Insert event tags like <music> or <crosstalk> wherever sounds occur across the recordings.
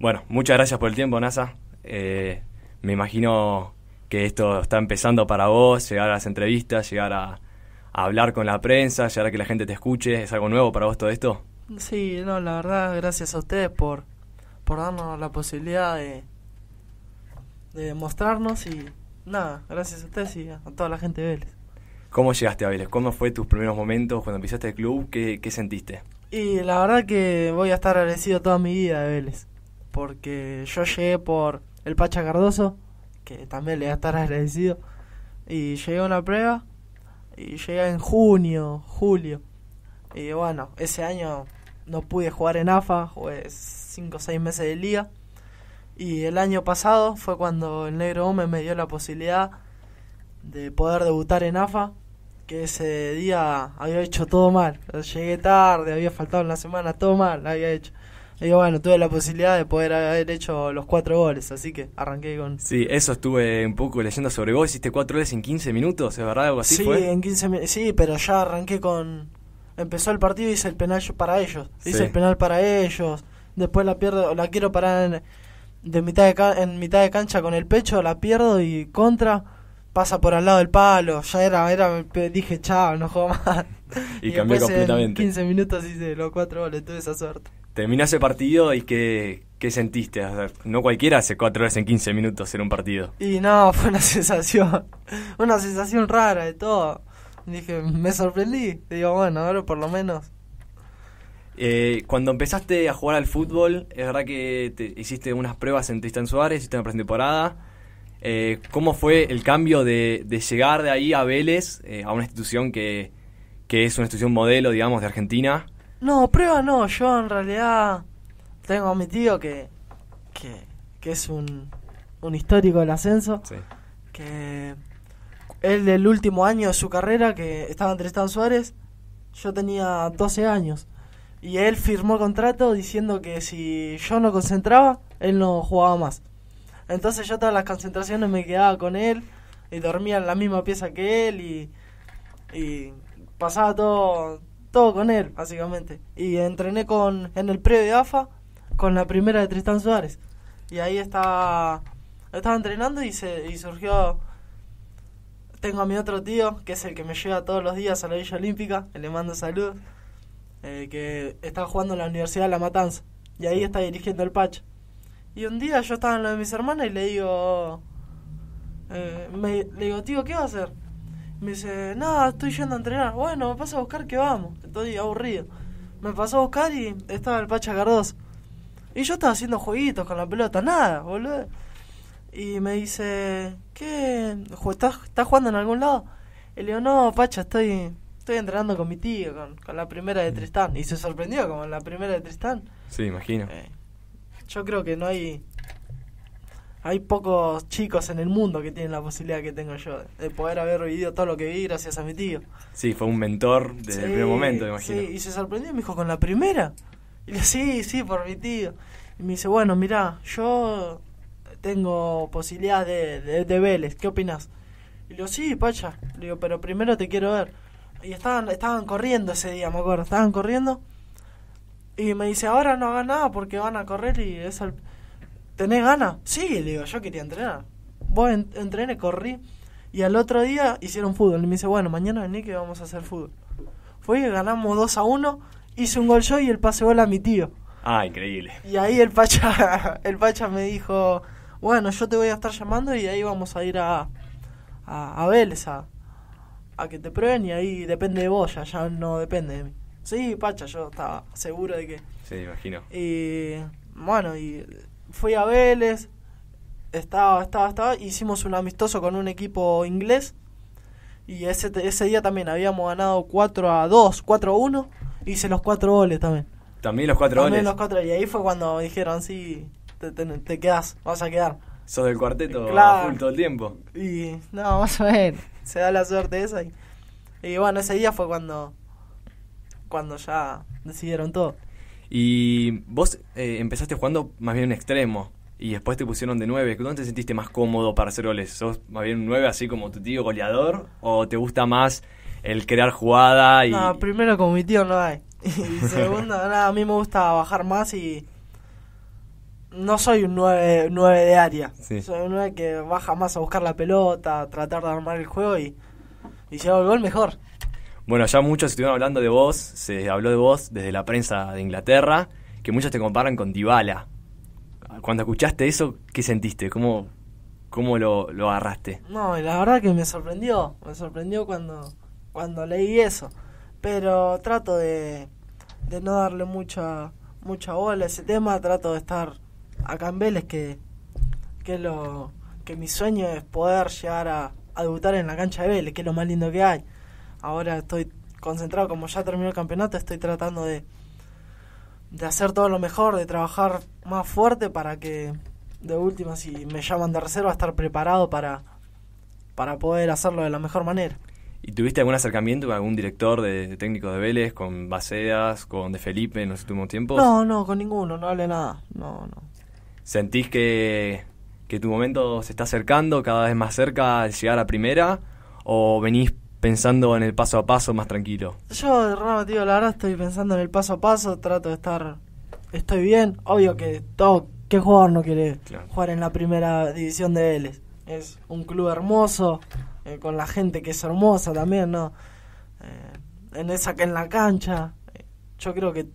Bueno, muchas gracias por el tiempo, NASA. Eh, me imagino que esto está empezando para vos, llegar a las entrevistas, llegar a, hablar con la prensa, llegar a que la gente te escuche. ¿Es algo nuevo para vos todo esto? Sí, no, la verdad, gracias a ustedes por, por darnos la posibilidad de, de mostrarnos y nada, gracias a ustedes y a, toda la gente de Vélez. ¿Cómo llegaste a Vélez? ¿Cómo fue tus primeros momentos cuando empezaste el club? ¿Qué, qué sentiste? Y la verdad que voy a estar agradecido toda mi vida de Vélez porque yo llegué por el Pacha Cardoso, que también le voy a estar agradecido, y llegué a una prueba, y llegué en junio, julio, y bueno, ese año no pude jugar en AFA, jugué 5 o 6 meses de liga, y el año pasado fue cuando el Negro Gómez me dio la posibilidad de poder debutar en AFA, que ese día había hecho todo mal. Llegué tarde, había faltado en la semana, todo mal había hecho. Y bueno, tuve la posibilidad de poder haber hecho los cuatro goles, así que arranqué con... Sí, eso estuve un poco leyendo sobre vos, hiciste cuatro goles en 15 minutos, ¿es verdad? Algo así sí, En 15 sí, pero ya arranqué con... Empezó el partido y hice el penal para ellos, hice el penal para ellos, después la pierdo, la quiero parar en, de mitad de en mitad de cancha con el pecho, la pierdo y contra pasa por al lado del palo, ya era, era dije chao, no juego más. Y, cambió completamente. En 15 minutos hice los cuatro goles, tuve esa suerte terminó el partido y qué, sentiste. no cualquiera hace cuatro veces en 15 minutos en un partido. Y no, <laughs> fue una sensación, una sensación rara de todo. Dije, me sorprendí. Digo, bueno, ahora por lo menos. Eh, cuando empezaste a jugar al fútbol, es verdad que te hiciste unas pruebas en Tristan Suárez, hiciste una pretemporada. Eh, ¿Cómo fue el cambio de, llegar de ahí a Vélez, eh, a una institución que, que es una institución modelo, digamos, de Argentina, no, prueba no, yo en realidad tengo a mi tío que, que, es un, un histórico del ascenso. Que él del último año de su carrera, que estaba en Tristán Suárez, yo tenía 12 años. Y él firmó contrato diciendo que si yo no concentraba, él no jugaba más. Entonces yo todas las concentraciones me quedaba con él y dormía en la misma pieza que él y pasaba todo todo con él, básicamente. Y entrené con en el pre de AFA con la primera de Tristán Suárez. Y ahí estaba, estaba entrenando y, se, y surgió... Tengo a mi otro tío, que es el que me lleva todos los días a la Villa Olímpica, le mando salud eh, que está jugando en la Universidad de La Matanza. Y ahí está dirigiendo el patch Y un día yo estaba en lo de mis hermanas y le digo... Eh, me, le digo, tío, ¿qué va a hacer? Me dice, no, estoy yendo a entrenar. Bueno, me pasa a buscar que vamos. Estoy aburrido. Me pasó a buscar y estaba el Pacha Cardoso. Y yo estaba haciendo jueguitos con la pelota, nada, boludo. Y me dice, ¿qué? ¿Estás, ¿Estás, jugando en algún lado? Y le digo, no, Pacha, estoy, estoy entrenando con mi tío, con, la primera de mm. Tristán. Y se sorprendió como en la primera de Tristán. Sí, imagino. Eh, yo creo que no hay hay pocos chicos en el mundo que tienen la posibilidad que tengo yo de poder haber vivido todo lo que vi gracias a mi tío. Sí, fue un mentor desde el primer momento, imagino. Sí, y se sorprendió y me dijo, ¿con la primera? Y le sí, sí, por mi tío. Y me dice, bueno, mirá, yo tengo posibilidad de, de, Vélez, ¿qué opinas? Y le digo, sí, Pacha. Le digo, pero primero te quiero ver. Y estaban, estaban corriendo ese día, me acuerdo, estaban corriendo. Y me dice, ahora no hagan nada porque van a correr y es al... ¿Tenés ganas? Sí, le digo, yo quería entrenar. Vos entrené, corrí. Y al otro día hicieron fútbol. Y me dice, bueno, mañana vení que vamos a hacer fútbol. Fue y ganamos 2 a 1. Hice un gol yo y el pase gol a mi tío. Ah, increíble. Y ahí el Pacha, <laughs> el Pacha me dijo, bueno, yo te voy a estar llamando y ahí vamos a ir a, a, Vélez a, que te prueben y ahí depende de vos, ya, no depende de mí. Sí, Pacha, yo estaba seguro de que... Sí, imagino. Y bueno, y fui a Vélez, estaba, estaba, estaba, hicimos un amistoso con un equipo inglés y ese, ese día también habíamos ganado 4 a 2, 4 a 1, hice los 4 goles también. También los 4 goles. los 4 y ahí fue cuando dijeron, Si te, quedas, vas a quedar. Sos del cuarteto claro. todo el tiempo. Y no, vamos a ver, <laughs> se da la suerte esa y, y bueno, ese día fue cuando cuando ya decidieron todo. Y vos eh, empezaste jugando más bien un extremo y después te pusieron de 9. ¿Dónde te sentiste más cómodo para hacer goles? ¿Sos más bien un 9 así como tu tío goleador o te gusta más el crear jugada? Y... primero como mi tío no hay. <laughs> Y segundo, nada, a mí me gusta bajar más y no soy un 9, de área. Soy un 9 que baja más a buscar la pelota, a tratar de armar el juego y, y hago el gol mejor. Bueno, ya muchos estuvieron hablando de vos, se habló de vos desde la prensa de Inglaterra, que muchos te comparan con Dybala. Cuando escuchaste eso, ¿qué sentiste? ¿Cómo, cómo lo, lo agarraste? No, la verdad que me sorprendió, me sorprendió cuando, cuando leí eso. Pero trato de, de no darle mucha, mucha bola a ese tema, trato de estar acá en Vélez, que, que, lo, que mi sueño es poder llegar a, a debutar en la cancha de Vélez, que es lo más lindo que hay. Ahora estoy concentrado, como ya terminó el campeonato, estoy tratando de, de hacer todo lo mejor, de trabajar más fuerte para que de última, si me llaman de reserva, estar preparado para, para poder hacerlo de la mejor manera. ¿Y tuviste algún acercamiento con algún director de, técnico de Vélez, con Bacedas, con De Felipe en los últimos tiempos? No, no, con ninguno, no hablé nada, no, no. ¿Sentís que, que tu momento se está acercando, cada vez más cerca de llegar a primera? ¿O venís pensando en el paso a paso más tranquilo? Yo, de tío, la verdad estoy pensando en el paso a paso, trato de estar. Estoy bien, obvio que todo. ¿Qué jugador no quiere jugar en la primera división de Vélez? Es un club hermoso, eh, con la gente que es hermosa también, ¿no? Eh, en esa que en la cancha. Eh, yo creo que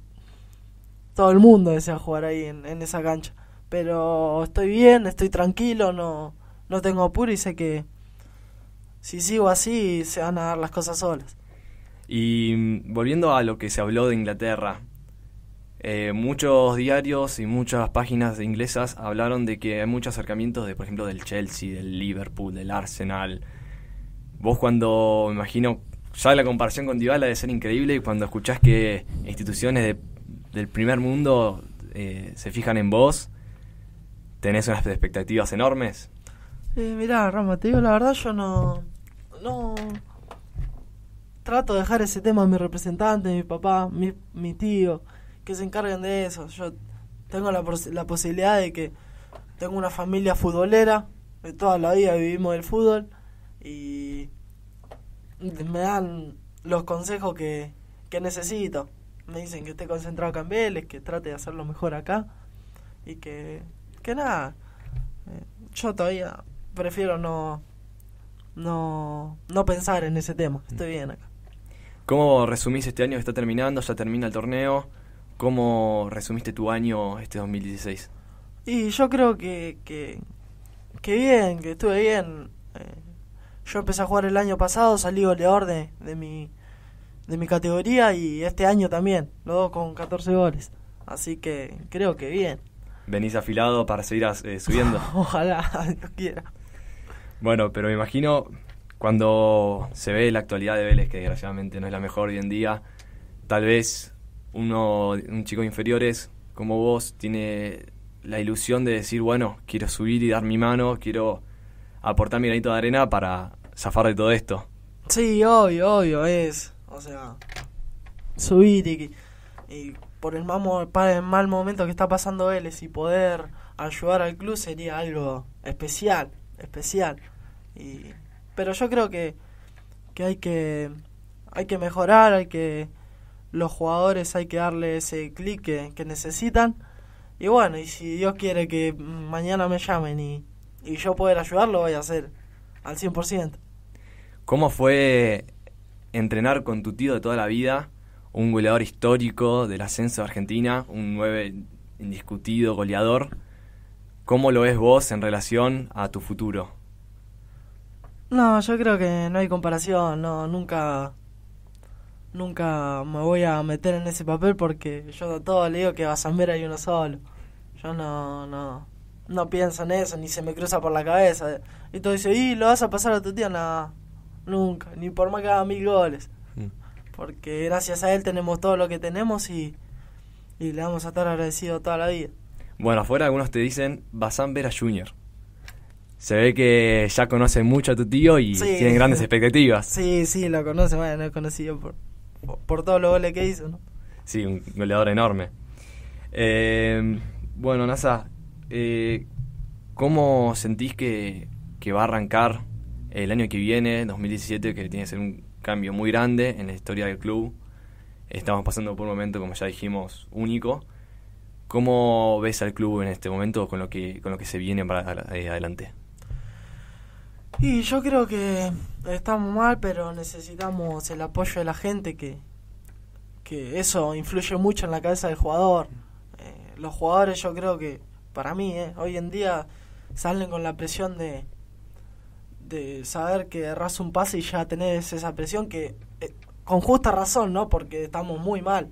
todo el mundo desea jugar ahí en, en, esa cancha. Pero estoy bien, estoy tranquilo, no, no tengo apuro y sé que sí, o así, se van a dar las cosas solas. Y mm, volviendo a lo que se habló de Inglaterra, eh, muchos diarios y muchas páginas inglesas hablaron de que hay muchos acercamientos de, por ejemplo, del Chelsea, del Liverpool, del Arsenal. Vos cuando, me imagino, ya la comparación con Dybala de ser increíble y cuando escuchás que instituciones del primer mundo eh, se fijan en vos, tenés unas expectativas enormes mirá, Rama, te digo la verdad, yo no. No. Trato de dejar ese tema a mi representante, mi papá, mi, mi tío, que se encarguen de eso. Yo tengo la, la posibilidad de que tengo una familia futbolera, de toda la vida vivimos del fútbol y me dan los consejos que, que necesito. Me dicen que esté concentrado acá en Vélez, que trate de hacerlo mejor acá y que, que nada, eh, yo todavía prefiero no, no, no pensar en ese tema. Mm. Estoy bien acá. ¿Cómo resumís este año que está terminando? Ya termina el torneo. ¿Cómo resumiste tu año este 2016? Y yo creo que, que, que bien, que estuve bien. Eh. yo empecé a jugar el año pasado, salí goleador de, de, mi, de mi categoría y este año también, lo dos con 14 goles. Así que creo que bien. ¿Venís afilado para seguir eh, subiendo? <laughs> Ojalá, Dios quiera. Bueno, pero me imagino cuando se ve la actualidad de Vélez, que desgraciadamente no es la mejor hoy en día, tal vez uno, un chico inferiores como vos tiene la ilusión de decir, bueno, quiero subir y dar mi mano, quiero aportar mi granito de arena para zafar de todo esto. Sí, obvio, obvio, es, o sea, subir y, por el el mal momento que está pasando Vélez y poder ayudar al club sería algo especial especial. Y, pero yo creo que, que hay que hay que mejorar, hay que los jugadores hay que darle ese clic que, necesitan. Y bueno, y si Dios quiere que mañana me llamen y, yo poder ayudarlo, voy a hacer al 100%. ¿Cómo fue entrenar con tu tío de toda la vida, un goleador histórico del ascenso de Argentina, un 9 indiscutido goleador? ¿Cómo lo ves vos en relación a tu futuro? No, yo creo que no hay comparación, no, nunca, nunca me voy a meter en ese papel porque yo a todo le digo que a ver hay uno solo. Yo no, no, no pienso en eso, ni se me cruza por la cabeza. Y todo dice, ¿y lo vas a pasar a tu tía? No, nunca, ni por más que haga mil goles. Mm. Porque gracias a él tenemos todo lo que tenemos y, y le vamos a estar agradecidos toda la vida. Bueno, afuera algunos te dicen ver Vera Junior... Se ve que ya conoce mucho a tu tío y tiene grandes expectativas. Sí, sí, lo conoce, bueno, lo conocido por, por, todos los goles que hizo, ¿no? Sí, un goleador enorme. Eh, bueno, Nasa, eh, ¿cómo sentís que, que va a arrancar el año que viene, 2017, que tiene que ser un cambio muy grande en la historia del club? Estamos pasando por un momento, como ya dijimos, único ¿Cómo ves al club en este momento con lo que, con lo que se viene para eh, adelante? Y yo creo que estamos mal, pero necesitamos el apoyo de la gente, que, que eso influye mucho en la cabeza del jugador. Eh, los jugadores yo creo que, para mí, eh, hoy en día salen con la presión de, de saber que erras un pase y ya tenés esa presión que, con justa razón, ¿no? Porque estamos muy mal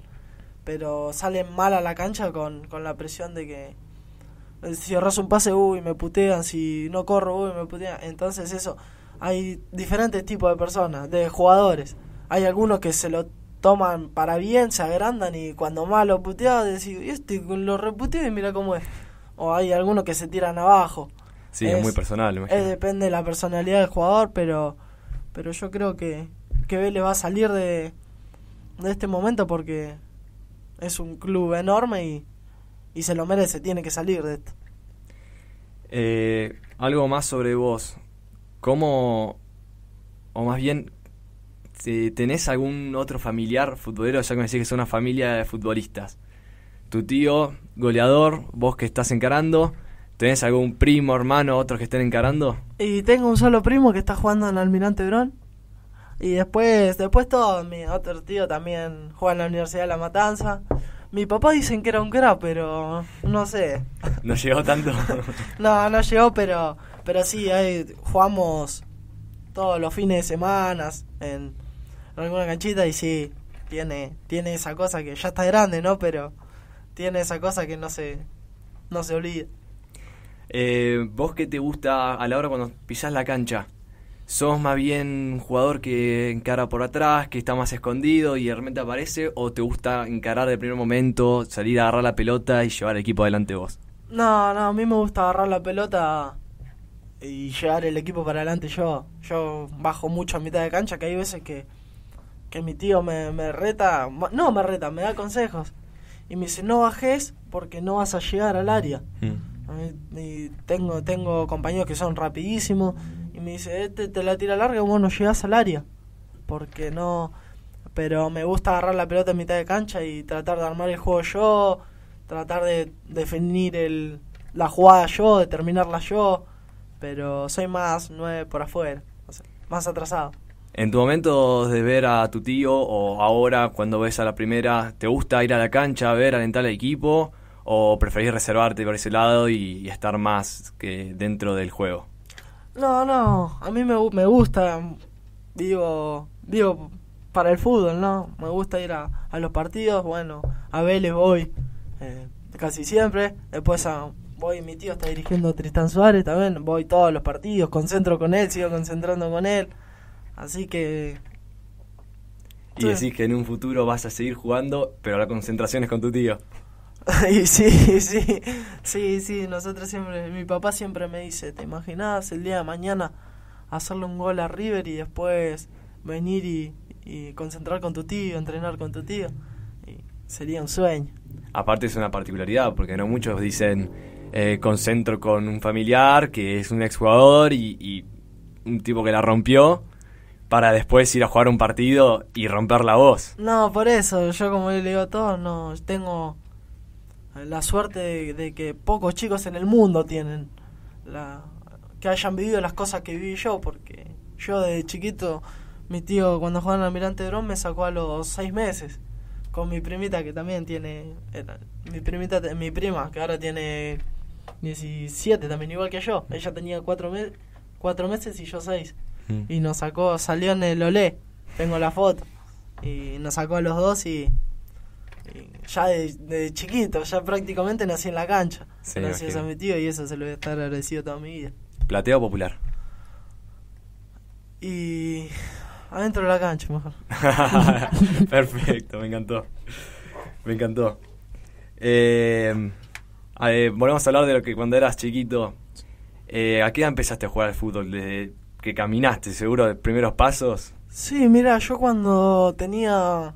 pero salen mal a la cancha con, la presión de que si erras un pase, uy, me putean, si no corro, uy, me putean. Entonces eso, hay diferentes tipos de personas, de jugadores. Hay algunos que se lo toman para bien, se agrandan y cuando malo lo puteado decís, y este lo reputeo y mira cómo es. O hay algunos que se tiran abajo. Sí, es, muy personal. depende de la personalidad del jugador, pero, pero yo creo que, que le va a salir de, de este momento porque es un club enorme y, se lo merece, tiene que salir de esto. Eh, algo más sobre vos. ¿Cómo, o más bien, tenés algún otro familiar futbolero, ya que me decís que es una familia de futbolistas? Tu tío, goleador, vos que estás encarando, ¿tenés algún primo, hermano, otros que estén encarando? Y tengo un solo primo que está jugando en Almirante Brón, y después, después todo, mi otro tío también juega en la Universidad de La Matanza. Mi papá dicen que era un crack, pero no sé. No llegó tanto. <laughs> no, no llegó, pero, pero sí, ahí jugamos todos los fines de semana en, alguna canchita y sí, tiene, tiene esa cosa que ya está grande, ¿no? Pero tiene esa cosa que no se, no se olvida. Eh, ¿Vos qué te gusta a la hora cuando pisás la cancha? sos más bien un jugador que encara por atrás, que está más escondido y de repente aparece, o te gusta encarar de primer momento, salir a agarrar la pelota y llevar el equipo adelante vos? No, no, a mí me gusta agarrar la pelota y llevar el equipo para adelante yo. Yo bajo mucho a mitad de cancha, que hay veces que, que mi tío me, me reta, no me reta, me da consejos. Y me dice, no bajes porque no vas a llegar al área. Mm. Y tengo, tengo compañeros que son rapidísimos y me dice, eh, te, la tira larga, vos no llegás al área. Porque no. Pero me gusta agarrar la pelota en mitad de cancha y tratar de armar el juego yo, tratar de definir el, la jugada yo, de terminarla yo. Pero soy más nueve por afuera, más atrasado. En tu momento de ver a tu tío o ahora cuando ves a la primera, ¿te gusta ir a la cancha a ver, alentar al equipo? ¿O preferís reservarte por ese lado y estar más que dentro del juego? No, no, a mí me, me gusta, digo, digo, para el fútbol, ¿no? Me gusta ir a, los partidos, bueno, a Vélez voy eh, casi siempre, después a, voy, mi tío está dirigiendo a Tristán Suárez también, voy todos los partidos, concentro con él, sigo concentrando con él, así que... Y decís que en un futuro vas a seguir jugando, pero la concentración es con tu tío. <laughs> sí, sí, sí, sí, nosotros siempre, mi papá siempre me dice, ¿te imaginas el día de mañana hacerle un gol a River y después venir y, concentrar con tu tío, entrenar con tu tío? Y sería un sueño. Aparte es una particularidad, porque no muchos dicen, eh, concentro con un familiar que es un exjugador y, y un tipo que la rompió para después ir a jugar un partido y romper la voz. No, por eso, yo como le digo a todos, no, tengo la suerte de, que pocos chicos en el mundo tienen la, que hayan vivido las cosas que viví yo, porque yo de chiquito, mi tío cuando jugaba en Almirante Drón me sacó a los seis meses, con mi primita que también tiene, mi primita, mi prima que ahora tiene 17 también igual que yo, ella tenía cuatro, cuatro meses y yo seis, mm. y nos sacó, salió en el Olé, tengo la foto, y nos sacó a los dos y eh, ya de, chiquito, ya prácticamente nací en la cancha. gracias a mi tío y eso se lo voy a estar agradecido toda mi vida. ¿Plateo popular? Y adentro de la cancha, mejor. <laughs> Perfecto, me encantó. Me encantó. Eh, eh, volvemos a hablar de lo que cuando eras chiquito. ¿A qué edad empezaste a jugar al fútbol? ¿Desde que caminaste, seguro, de primeros pasos? Sí, mira, yo cuando tenía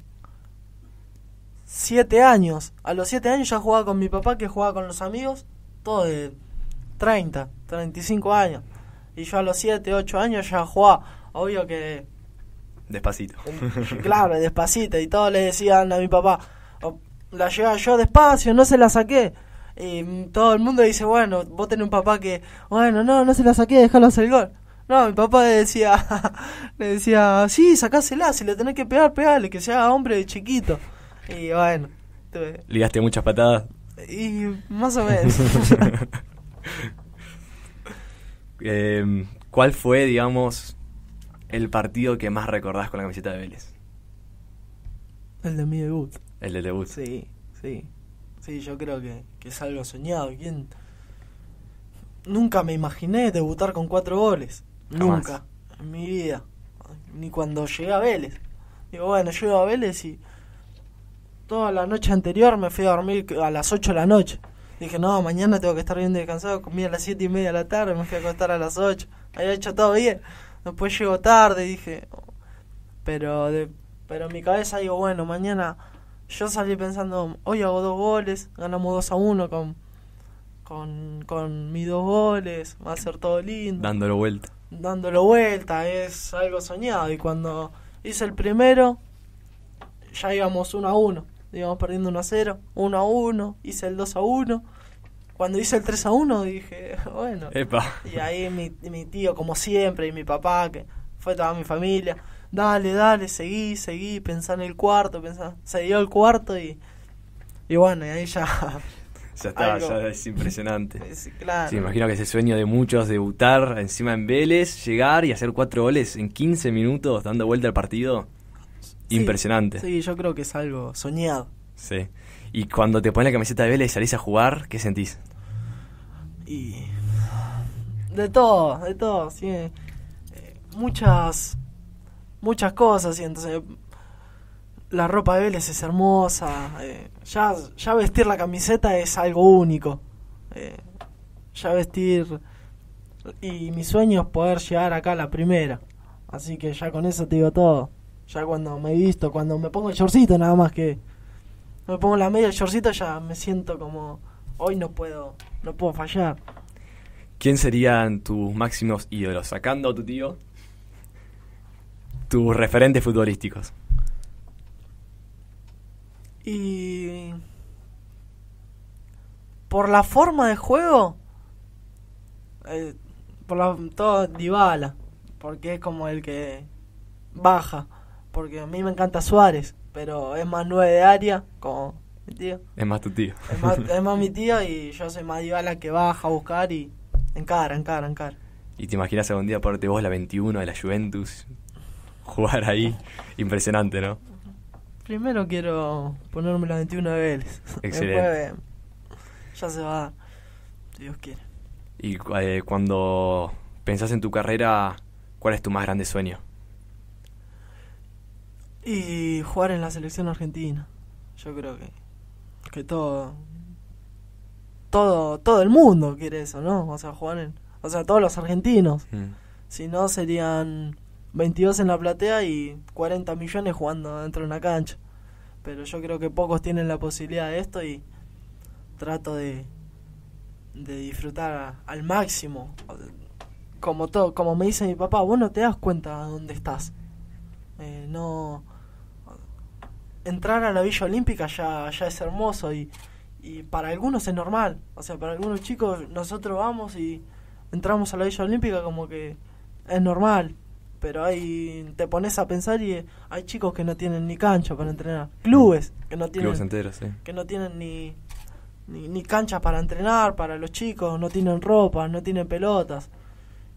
siete años. A los siete años ya jugaba con mi papá, que jugaba con los amigos, todo de 30, 35 años. Y yo a los 7, 8 años ya jugaba. Obvio que. Despacito. claro, despacito. Y todos le decían a mi papá, la llevaba yo despacio, no se la saqué. Y todo el mundo dice, bueno, vos tenés un papá que, bueno, no, no se la saqué, déjalo hacer el gol. No, mi papá le decía, <laughs> le decía, sí, sacásela, si le tenés que pegar, pegale, que sea hombre de chiquito. Y bueno, ¿Ligaste muchas patadas? Y más o menos. <laughs> eh, ¿Cuál fue, digamos, el partido que más recordás con la camiseta de Vélez? El de mi debut. El de debut. Sí, sí. Sí, yo creo que, que es algo soñado. ¿Quién? Nunca me imaginé debutar con cuatro goles. Nunca. En mi vida. Ni cuando llegué a Vélez. Digo, bueno, llego a Vélez y toda la noche anterior, me fui a dormir a las 8 de la noche. Dije, no, mañana tengo que estar bien descansado, comí a las 7 y media de la tarde, me fui a acostar a las 8, había hecho todo bien. Después llego tarde, dije, pero, pero en mi cabeza digo, bueno, mañana yo salí pensando, hoy hago dos goles, ganamos 2 a 1 con, con, con mis dos goles, va a ser todo lindo. Dándolo vuelta. Dándolo vuelta, es algo soñado. Y cuando hice el primero, ya íbamos 1 a 1. Digamos, perdiendo 1 a 0, 1 a 1, hice el 2 a 1. Cuando hice el 3 a 1 dije, <laughs> bueno. Y ahí mi, tío, como siempre, y mi papá, que fue toda mi familia, dale, dale, seguí, seguí, pensá en el cuarto, pensá. Se dio el cuarto y, y bueno, y ahí ya <laughs> Ya está, ya es impresionante. <laughs> Sí, claro. imagino que ese sueño de muchos, debutar encima en Vélez, llegar y hacer 4 goles en 15 minutos dando vuelta al partido impresionante. Sí, yo creo que es algo soñado. Sí. Y cuando te pones la camiseta de Vélez y salís a jugar, ¿qué sentís? De todo, de todo, sí. Eh, muchas. Muchas cosas, y entonces. La ropa de Vélez es hermosa. Eh, ya, ya vestir la camiseta es algo único. Eh, ya vestir. Y mi sueño es poder llegar acá la primera. Así que ya con eso te digo todo. Ya cuando me he visto, cuando me pongo el shortcito nada más que... Me pongo la media, el shortcito ya me siento como... Hoy no puedo, no puedo fallar. ¿Quién serían tus máximos ídolos? Sacando a tu tío, tus referentes futbolísticos. Y. Por la forma de juego. Eh, por la, todo Dybala. Porque es como el que baja porque a mí me encanta Suárez, pero es más nueve de área, como mi tío. Es más tu tío. Es más, <laughs> mi tío y yo soy más la que baja a buscar y encara, encara, encara. Y te imaginas algún día ponerte vos la 21 de la Juventus, jugar ahí, impresionante, ¿no? Primero quiero ponerme la 21 de Vélez. Excelente. Después, ya se va si Dios quiere. Y eh, cuando pensás en tu carrera, ¿cuál es tu más grande sueño? Y jugar en la selección argentina. Yo creo que, que todo, todo, todo el mundo quiere eso, ¿no? O sea, jugar en, o sea, todos los argentinos. Mm. Si no, serían 22 en la platea y 40 millones jugando dentro de una cancha. Pero yo creo que pocos tienen la posibilidad de esto y trato de, de disfrutar al máximo. Como todo, como me dice mi papá, vos no te das cuenta dónde estás. Eh, no, entrar a la Villa Olímpica ya, ya es hermoso y, para algunos es normal. O sea, para algunos chicos nosotros vamos y entramos a la Villa Olímpica como que es normal. Pero ahí te pones a pensar y eh, hay chicos que no tienen ni cancha para entrenar. Clubes que no tienen... enteros, Que no tienen ni, ni, ni canchas para entrenar, para los chicos, no tienen ropa, no tienen pelotas.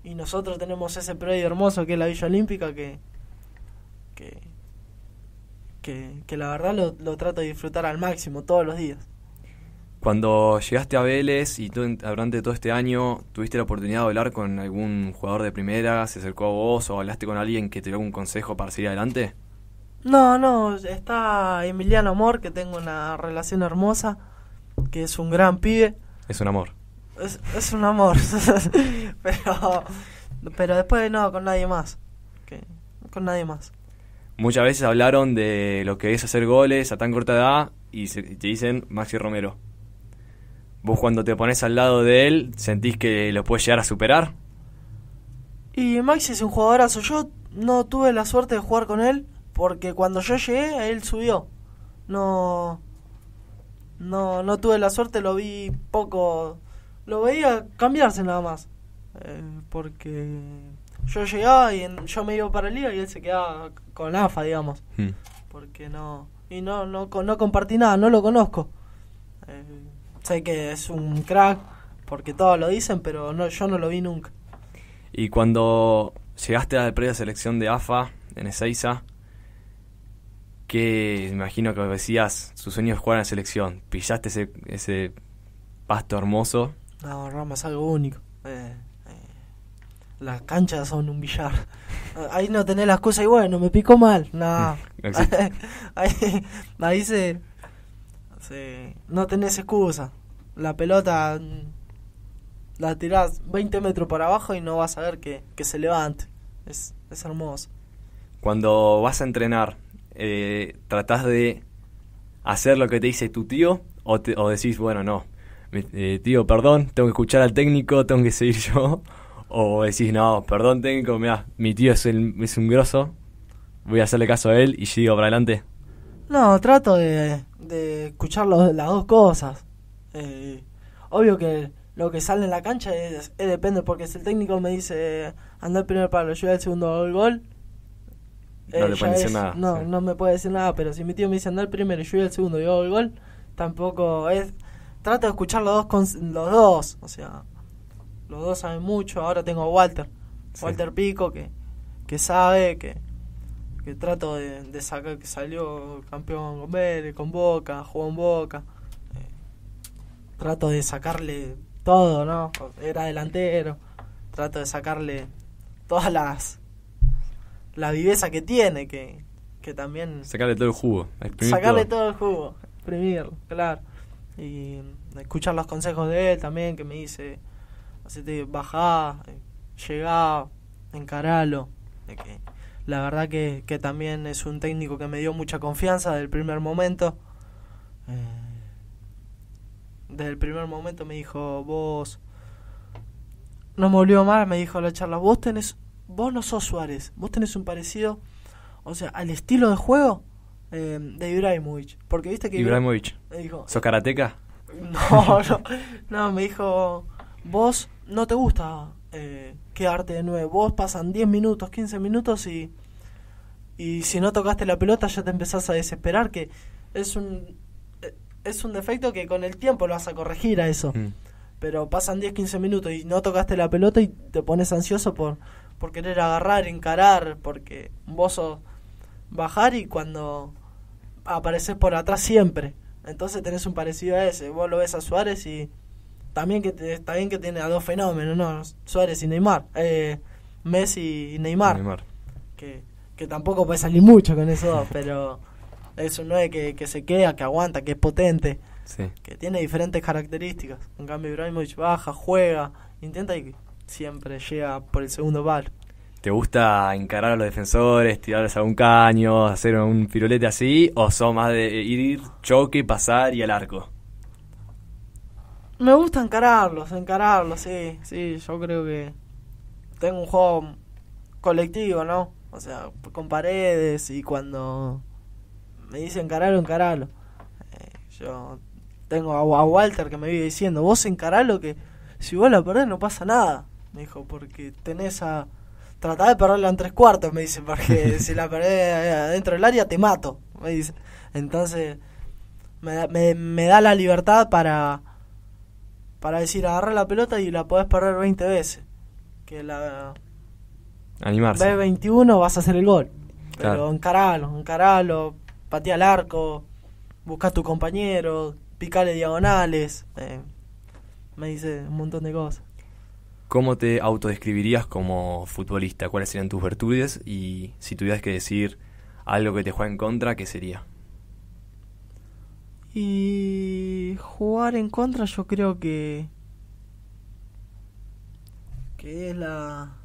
Y nosotros tenemos ese predio hermoso que es la Villa Olímpica que... que que, la verdad lo, trato de disfrutar al máximo todos los días. Cuando llegaste a Vélez y tú, durante todo este año, ¿tuviste la oportunidad de hablar con algún jugador de primera? ¿Se acercó a vos o hablaste con alguien que te dio algún consejo para seguir adelante? No, no, está Emiliano Amor, que tengo una relación hermosa, que es un gran pibe. Es un amor. Es, un amor, <laughs> pero, pero después no, con nadie más. con nadie más muchas veces hablaron de lo que es hacer goles a tan corta edad y, te dicen Maxi Romero. Vos cuando te pones al lado de él, ¿sentís que lo puedes llegar a superar? Y Maxi es un jugadorazo. Yo no tuve la suerte de jugar con él porque cuando yo llegué, él subió. No, no, no tuve la suerte, lo vi poco. Lo veía cambiarse nada más. Eh, porque yo llegaba y yo me iba para el lío y él se quedaba con AFA, digamos. Hmm. Porque no. Y no, no, compartí nada, no lo conozco. Eh, sé que es un crack, porque todos lo dicen, pero no, yo no lo vi nunca. Y cuando llegaste a la previa selección de AFA en Ezeiza, que imagino que decías, su sueño es jugar en la selección. ¿Pillaste ese, ese pasto hermoso? No, Roma es algo único. Eh, las canchas son un billar. Ah, ahí no tenés la excusa y bueno, me pico mal. No. <laughs> <laughs> ahí, se, No tenés excusa. La pelota mm, la tirás 20 metros para abajo y no vas a ver que, se levante. Es, es hermoso. Cuando vas a entrenar, eh, ¿tratás de hacer lo que te dice tu tío o, o decís, bueno, no, eh, tío, perdón, tengo que escuchar al técnico, tengo que seguir yo? O decís, no, perdón técnico, mira, mi tío es, un grosso, voy a hacerle caso a él y sigo para adelante. No, trato de, de escuchar los, las dos cosas. Eh, obvio que lo que sale en la cancha es, depende, porque si el técnico me dice anda el primer palo, yo el segundo el gol, no le eh, puede decir nada. No, no me puede decir nada, pero si mi tío me dice el primero y yo el segundo y hago el gol, tampoco es... Trato de escuchar los dos, con, los dos, o sea los dos saben mucho, ahora tengo a Walter, Walter Pico, que, que sabe, que, que trato de, sacar que salió campeón con Vélez, con Boca, jugó en Boca. Eh, trato de sacarle todo, ¿no? Era delantero. Trato de sacarle todas las la viveza que tiene, que, que también... Sacarle todo el jugo. Sacarle todo. todo. el jugo, exprimirlo, claro. Y escuchar los consejos de él también, que me dice, hacete bajá, llegá, encaralo. La verdad que, que, también es un técnico que me dio mucha confianza del primer momento. Eh, desde el primer momento me dijo, vos... No me volvió mal, me dijo la charla, vos tenés... Vos no sos Suárez, vos tenés un parecido, o sea, al estilo de juego eh, de Ibrahimovic. Porque viste que... Ibrahimovic. Me dijo, ¿Sos karateca? <laughs> No, no, no, me dijo vos no te gusta eh, quedarte de nuevo, Vos pasan 10 minutos, 15 minutos y, y si no tocaste la pelota ya te empezás a desesperar, que es un, eh, es un defecto que con el tiempo lo vas a corregir a eso. Mm. Pero pasan 10, 15 minutos y no tocaste la pelota y te pones ansioso por, por querer agarrar, encarar, porque vos sos bajar y cuando apareces por atrás siempre. Entonces tenés un parecido a ese. Vos lo ves a Suárez y también que está bien que tiene a dos fenómenos, ¿no? Suárez y Neymar. Eh, Messi y Neymar. Neymar. Que, que, tampoco puede salir mucho con esos pero es un 9 que, que se queda, que aguanta, que es potente. Que tiene diferentes características. En cambio, Ibrahimovic baja, juega, intenta y siempre llega por el segundo bar ¿Te gusta encarar a los defensores, tirarles a un caño, hacer un pirulete así? ¿O son más de ir, choque, pasar y al arco? Me gusta encararlos, encararlos, sí, sí, yo creo que tengo un juego colectivo, ¿no? O sea, con paredes y cuando me dice encaralo, encaralo. Eh, yo tengo a, Walter que me vive diciendo, vos encaralo que si vos la perdés no pasa nada. Me dijo, porque tenés a... Tratá de perderla en tres cuartos, me dice, porque <laughs> si la perdés eh, dentro del área te mato, me dice. Entonces, me da la libertad para para decir agarra la pelota y la podés perder 20 veces. Que la. Animarse. Ves 21, vas a hacer el gol. Pero encaralo, encaralo, patea el arco, busca a tu compañero, picale diagonales. Eh, me dice un montón de cosas. ¿Cómo te autodescribirías como futbolista? ¿Cuáles serían tus virtudes? Y si tuvieras que decir algo que te juega en contra, ¿qué sería? Y jugar en contra yo creo que... Que es la...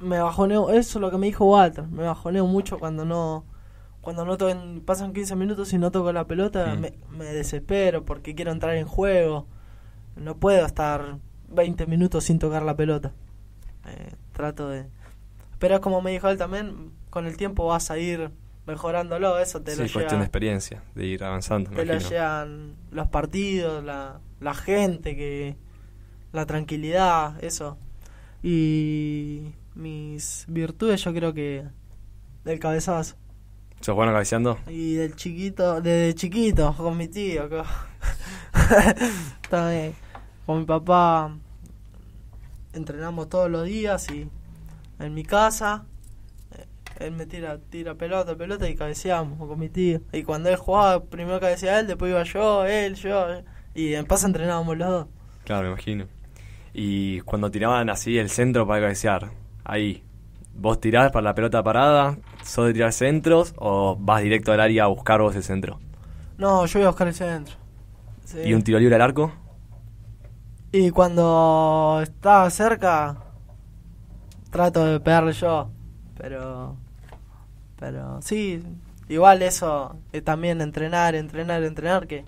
Me bajoneo, eso es lo que me dijo Walter, me bajoneo mucho cuando no... Cuando no pasan 15 minutos y no toco la pelota, me, desespero porque quiero entrar en juego. No puedo estar 20 minutos sin tocar la pelota. Eh, trato de... Pero es como me dijo él también, con el tiempo vas a ir mejorándolo, eso te lo llevan. Sí, cuestión de experiencia, de ir avanzando. Te lo llevan los partidos, la, la gente, que la tranquilidad, eso. Y mis virtudes, yo creo que del cabezazo. ¿Sos bueno cabeceando? Y del chiquito, desde chiquito, con mi tío, <laughs> También, con mi papá. Entrenamos todos los días y en mi casa él me tira, tira pelota, pelota y cabeceamos con mi tío. Y cuando él jugaba, primero cabeceaba él, después iba yo, él, yo. Eh. Y en paz entrenábamos los dos. Claro, me imagino. Y cuando tiraban así el centro para cabecear, ahí, ¿vos tirás para la pelota parada? ¿Sos de tirar centros o vas directo al área a buscar vos el centro? No, yo iba a buscar el centro. ¿Y un tiro libre al arco? Y cuando estaba cerca, trato de pegarle yo, pero pero sí, igual eso, es eh, también entrenar, entrenar, entrenar, que,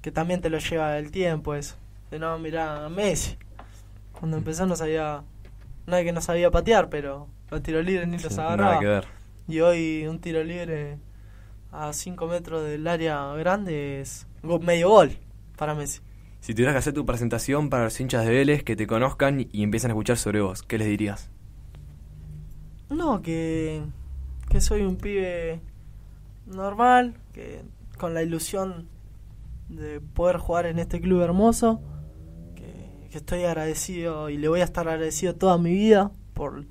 que también te lo lleva el tiempo eso. De no, mira Messi. Cuando mm. empezó no sabía, no que no sabía patear, pero los tiro libre ni lo los Nada que ver. Y hoy un tiro libre a 5 metros del área grande es medio gol para Messi. Si tuvieras que hacer tu presentación para los hinchas de Vélez que te conozcan y empiezan a escuchar sobre vos, ¿qué les dirías? No, que que soy un pibe normal, que con la ilusión de poder jugar en este club hermoso, que, estoy agradecido y le voy a estar agradecido toda mi vida por,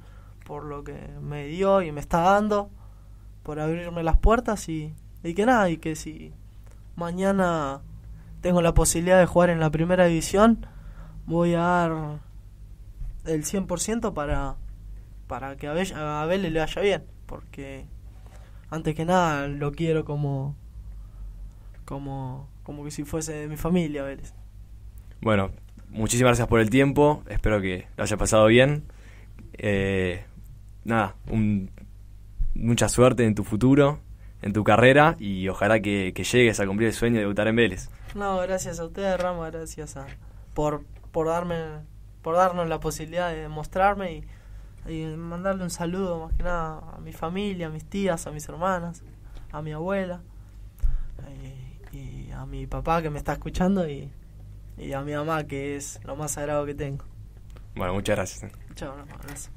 por lo que me dio y me está dando, por abrirme las puertas y, que nada, y que si mañana tengo la posibilidad de jugar en la primera división, voy a dar el 100% para, para que a, Abel le vaya bien porque antes que nada lo quiero como como que si fuese de mi familia Vélez. Bueno, muchísimas gracias por el tiempo, espero que lo haya pasado bien. Eh, nada, mucha suerte en tu futuro, en tu carrera y ojalá que, llegues a cumplir el sueño de debutar en Vélez. No, gracias a ustedes, Rama, gracias por, por darme por darnos la posibilidad de mostrarme y y mandarle un saludo más que nada a mi familia, a mis tías, a mis hermanas, a mi abuela eh, y, a mi papá que me está escuchando y, a mi mamá que es lo más sagrado que tengo. Bueno, muchas gracias. Eh. Chao, gracias.